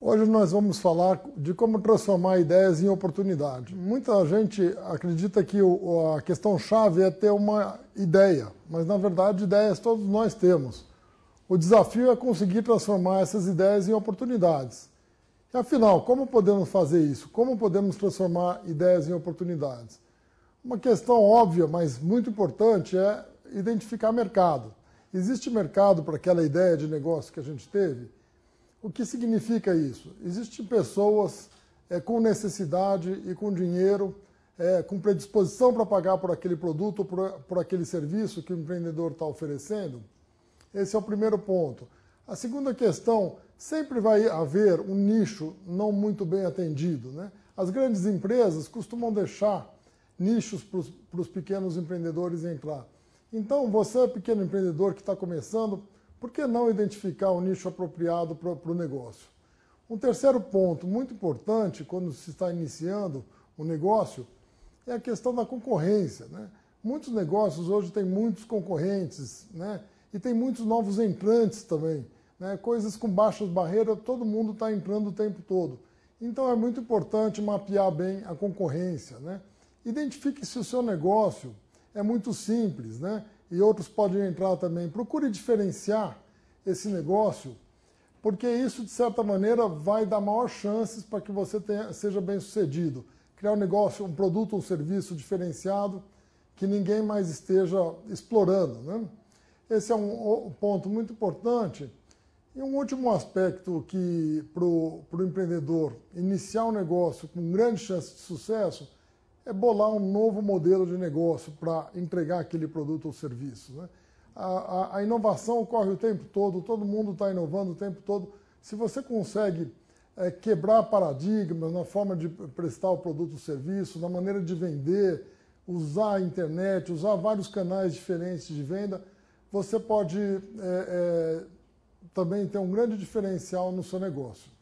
Hoje nós vamos falar de como transformar ideias em oportunidade. Muita gente acredita que a questão chave é ter uma ideia, mas na verdade ideias todos nós temos. O desafio é conseguir transformar essas ideias em oportunidades. E, afinal, como podemos fazer isso? Como podemos transformar ideias em oportunidades? Uma questão óbvia, mas muito importante, é identificar mercado. Existe mercado para aquela ideia de negócio que a gente teve? O que significa isso? Existem pessoas é, com necessidade e com dinheiro, é, com predisposição para pagar por aquele produto, por, por aquele serviço que o empreendedor está oferecendo? Esse é o primeiro ponto. A segunda questão, sempre vai haver um nicho não muito bem atendido. Né? As grandes empresas costumam deixar nichos para os pequenos empreendedores entrar. Então, você, pequeno empreendedor que está começando, por que não identificar um nicho apropriado para o negócio? Um terceiro ponto muito importante quando se está iniciando o um negócio é a questão da concorrência. Né? Muitos negócios hoje têm muitos concorrentes né? e tem muitos novos entrantes também. Né? Coisas com baixas barreiras, todo mundo está entrando o tempo todo. Então é muito importante mapear bem a concorrência. Né? Identifique se o seu negócio é muito simples, né? E outros podem entrar também. Procure diferenciar esse negócio, porque isso, de certa maneira, vai dar maior chances para que você tenha, seja bem sucedido. Criar um negócio, um produto, um serviço diferenciado que ninguém mais esteja explorando, né? Esse é um ponto muito importante. E um último aspecto que para o empreendedor iniciar um negócio com grande chance de sucesso é bolar um novo modelo de negócio para entregar aquele produto ou serviço. Né? A, a, a, inovação ocorre o tempo todo, todo mundo está inovando o tempo todo. Se você consegue é, quebrar paradigmas na forma de prestar o produto ou serviço, na maneira de vender, usar a internet, usar vários canais diferentes de venda, você pode é, é, também ter um grande diferencial no seu negócio.